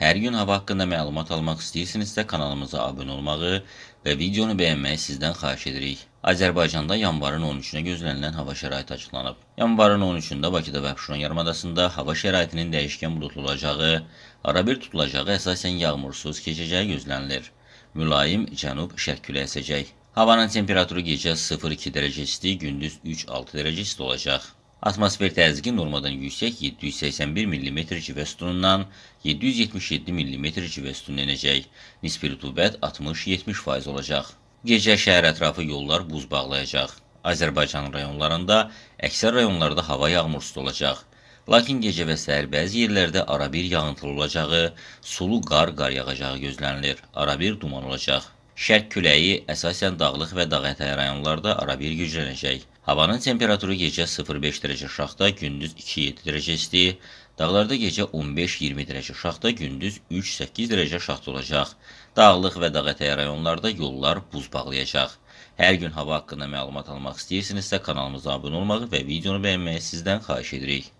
Hər gün hava haqqında məlumat almaq istəyirsinizsə kanalımıza abunə olmağı və videonu bəyənməyi sizdən xahiş edirik. Azərbaycanda yanvarın 13-nə gözlənilən hava şəraiti açıqlanıb. Yanvarın 13-də Bakıda və Abşeron yarımadasında hava şəraitinin dəyişkən buludlu olacağı, arabir tutulacağı, əsasən yağmursuz keçəcəyi gözlənilir. Mülayim cənub-şərq küləyi əsəcək. Havanın temperaturu gecə 0-2 dərəcə isti, gündüz 3-6 dərəcə isti olacaq. Atmosfer təzyiqi normadan yüksək 781 mm civə sütunundan 777 mm civə sütununa enəcək. Nisbi rütubət 60-70% olacaq. Gecə şəhər ətrafı yollar buz bağlayacaq. Azərbaycanın rayonlarında əksər rayonlarda hava yağmursuz olacaq. Lakin gecə və səhər bəzi yerlərdə arabir yağıntılı olacağı, sulu qar qar yağacağı gözlənilir. Arabir duman olacaq. Şərq küləyi əsasən dağlıq və dağ ətəyi rayonlarda arabir güclənəcək. Havanın temperaturu gecə 0-5 dərəcə şaxda, gündüz 2-7 dərəcə isti, dağlarda gecə 15-20 dərəcə şaxda, gündüz 3-8 dərəcə şaxda olacaq. Dağlıq və dağ ətəyi rayonlarda yollar buz bağlayacaq. Hər gün hava haqqında məlumat almaq istəyirsinizsə kanalımıza abunə olmağı və videonu bəyənməyi sizdən xahiş edirik.